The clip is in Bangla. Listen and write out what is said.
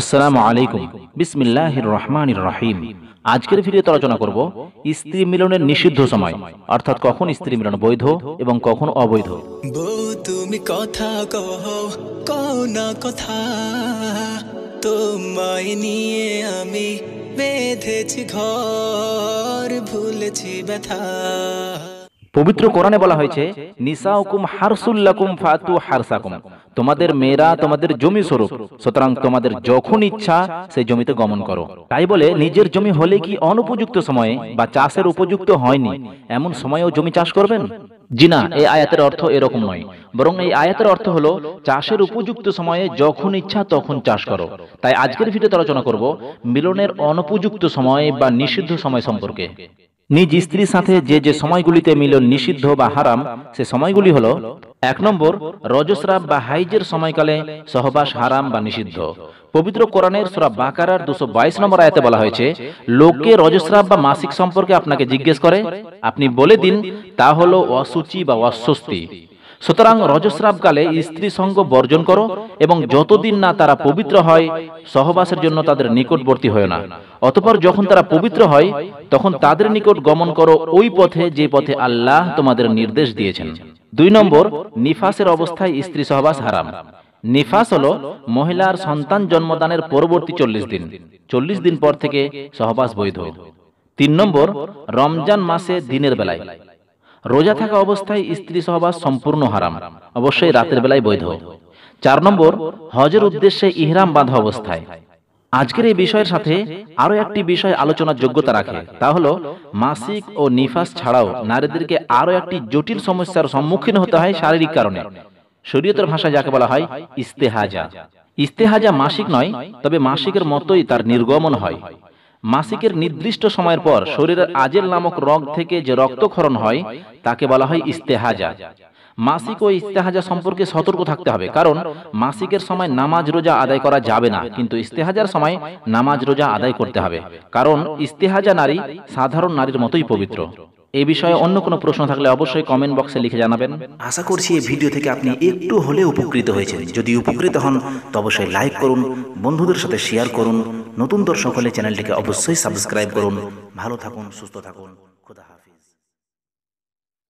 আসসালামু আলাইকুম বিসমিল্লাহির রহমানির রহিম আজকের তো আলোচনা করব স্ত্রী মিলনের নিষিদ্ধ সময় অর্থাৎ কখন স্ত্রী মিলন বৈধ এবং কখন অবৈধ তুমি কথা কহো না কথা তোমায় নিয়ে আমি বেঁধেছি ঘর ভুলেছি ব্যথা পবিত্র কোরআনে বলা হয়েছে নিসাউকুম হারসুল্লাকুম ফাতু হারসাকুম তোমাদের মেয়েরা তোমাদের জমি স্বরূপ সুতরাং তোমাদের যখন ইচ্ছা সেই জমিতে গমন করো তাই বলে নিজের জমি হলে কি অনুপযুক্ত সময়ে বা চাষের উপযুক্ত হয়নি এমন সময়েও জমি চাষ করবেন জি না এই আয়াতের অর্থ এরকম নয় বরং এই আয়াতের অর্থ হলো চাষের উপযুক্ত সময়ে যখন ইচ্ছা তখন চাষ করো তাই আজকের ভিডিওতে আলোচনা করব মিলনের অনুপযুক্ত সময় বা নিষিদ্ধ সময় সম্পর্কে নিজ স্ত্রীর সাথে যে যে সময়গুলিতে মিলন নিষিদ্ধ বা হারাম সে সময়গুলি হল এক নম্বর রজস্রাব বা হাইজের সময়কালে সহবাস হারাম বা নিষিদ্ধ পবিত্র কোরআনের সুরাব বাকারার দুশো বাইশ নম্বর আয়তে বলা হয়েছে লোকে রজস্রাব বা মাসিক সম্পর্কে আপনাকে জিজ্ঞেস করে আপনি বলে দিন তা হলো অসুচি বা অস্বস্তি সুতরাং রজস্রাবকালে স্ত্রী সঙ্গ বর্জন করো এবং যতদিন না তারা পবিত্র হয় সহবাসের জন্য তাদের নিকটবর্তী হয় না অতপর যখন তারা পবিত্র হয় তখন তাদের নিকট গমন করো ওই পথে যে পথে আল্লাহ তোমাদের নির্দেশ দিয়েছেন দুই নম্বর নিফাসের অবস্থায় স্ত্রী সহবাস হারাম নিফাস হল মহিলার সন্তান জন্মদানের পরবর্তী চল্লিশ দিন চল্লিশ দিন পর থেকে সহবাস বৈধ তিন নম্বর রমজান মাসে দিনের বেলায় রোজা থাকা অবস্থায় স্ত্রী সহবাস সম্পূর্ণ হারাম অবশ্যই রাতের বেলায় বৈধ চার নম্বর হজের উদ্দেশ্যে ইহরাম বাঁধা অবস্থায় আজকের এই বিষয়ের সাথে আরও একটি বিষয় আলোচনার যোগ্যতা রাখে তা হল মাসিক ও নিফাস ছাড়াও নারীদেরকে আরও একটি জটিল সমস্যার সম্মুখীন হতে হয় শারীরিক কারণে শরীয়তের ভাষা যাকে বলা হয় ইস্তেহাজা ইস্তেহাজা মাসিক নয় তবে মাসিকের মতোই তার নির্গমন হয় মাসিকের নির্দিষ্ট সময়ের পর শরীরের আজেল নামক রগ থেকে যে রক্তক্ষরণ হয় তাকে বলা হয় ইস্তেহাজা মাসিক ও ইস্তেহাজা সম্পর্কে সতর্ক থাকতে হবে কারণ মাসিকের সময় নামাজ রোজা আদায় করা যাবে না কিন্তু ইস্তেহাজার সময় নামাজ রোজা আদায় করতে হবে কারণ ইস্তেহাজা নারী সাধারণ নারীর মতোই পবিত্র এই বিষয়ে অন্য কোনো প্রশ্ন থাকলে অবশ্যই কমেন্ট বক্সে লিখে জানাবেন আশা করছি এই ভিডিও থেকে আপনি একটু হলে উপকৃত হয়েছেন যদি উপকৃত হন তো অবশ্যই লাইক করুন বন্ধুদের সাথে শেয়ার করুন নতুন দর্শক হলে চ্যানেলটিকে অবশ্যই সাবস্ক্রাইব করুন ভালো থাকুন সুস্থ থাকুন